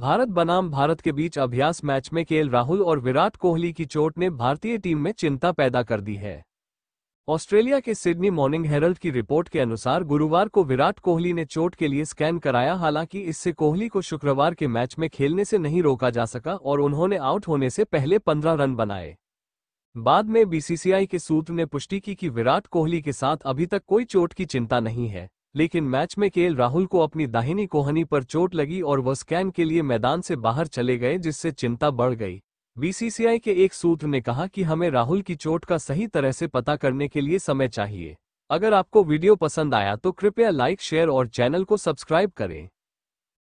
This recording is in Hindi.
भारत बनाम भारत के बीच अभ्यास मैच में केएल राहुल और विराट कोहली की चोट ने भारतीय टीम में चिंता पैदा कर दी है ऑस्ट्रेलिया के सिडनी मॉर्निंग हेरल्ड की रिपोर्ट के अनुसार गुरुवार को विराट कोहली ने चोट के लिए स्कैन कराया हालांकि इससे कोहली को शुक्रवार के मैच में खेलने से नहीं रोका जा सका और उन्होंने आउट होने से पहले 15 रन बनाए बाद में बीसीसीआई के सूत्र ने पुष्टि की कि विराट कोहली के साथ अभी तक कोई चोट की चिंता नहीं है लेकिन मैच में केएल राहुल को अपनी दाहिनी कोहनी पर चोट लगी और वह स्कैन के लिए मैदान से बाहर चले गए जिससे चिंता बढ़ गई बीसीसीआई के एक सूत्र ने कहा कि हमें राहुल की चोट का सही तरह से पता करने के लिए समय चाहिए अगर आपको वीडियो पसंद आया तो कृपया लाइक शेयर और चैनल को सब्सक्राइब करें